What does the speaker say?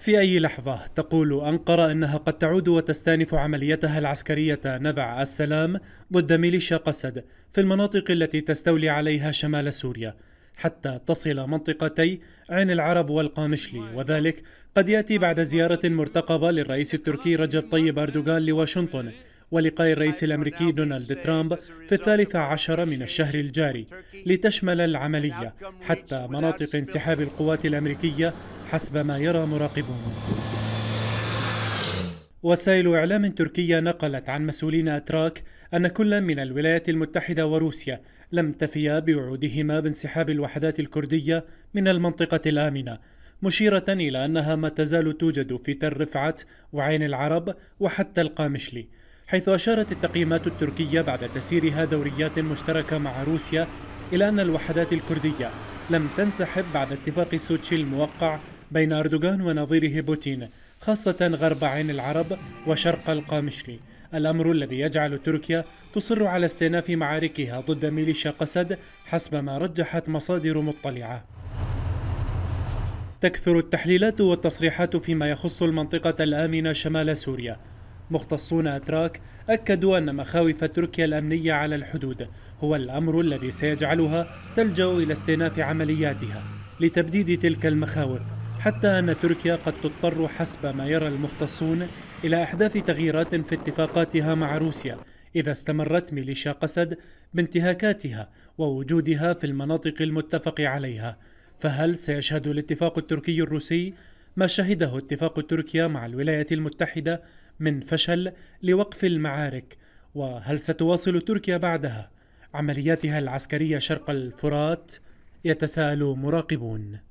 في أي لحظة تقول أنقرة أنها قد تعود وتستأنف عمليتها العسكرية نبع السلام ضد ميليشيا قسد في المناطق التي تستولي عليها شمال سوريا حتى تصل منطقتي عين العرب والقامشلي وذلك قد يأتي بعد زيارة مرتقبة للرئيس التركي رجب طيب أردوغان لواشنطن ولقاء الرئيس الأمريكي دونالد ترامب في الثالث عشر من الشهر الجاري لتشمل العملية حتى مناطق انسحاب القوات الأمريكية حسب ما يرى مراقبون وسائل إعلام تركية نقلت عن مسؤولين أتراك أن كل من الولايات المتحدة وروسيا لم تفيا بوعودهما بانسحاب الوحدات الكردية من المنطقة الآمنة مشيرة إلى أنها ما تزال توجد في تل رفعت وعين العرب وحتى القامشلي حيث أشارت التقييمات التركية بعد تسيرها دوريات مشتركة مع روسيا إلى أن الوحدات الكردية لم تنسحب بعد اتفاق سوتشي الموقع بين أردوغان ونظيره بوتين خاصة غرب عين العرب وشرق القامشلي الأمر الذي يجعل تركيا تصر على استئناف معاركها ضد ميليشيا قسد حسب ما رجحت مصادر مطلعة تكثر التحليلات والتصريحات فيما يخص المنطقة الآمنة شمال سوريا مختصون أتراك أكدوا أن مخاوف تركيا الأمنية على الحدود هو الأمر الذي سيجعلها تلجأ إلى استئناف عملياتها لتبديد تلك المخاوف حتى أن تركيا قد تضطر حسب ما يرى المختصون إلى إحداث تغييرات في اتفاقاتها مع روسيا إذا استمرت ميليشيا قسد بانتهاكاتها ووجودها في المناطق المتفق عليها فهل سيشهد الاتفاق التركي الروسي ما شهده اتفاق تركيا مع الولايات المتحدة من فشل لوقف المعارك وهل ستواصل تركيا بعدها عملياتها العسكرية شرق الفرات يتساءل مراقبون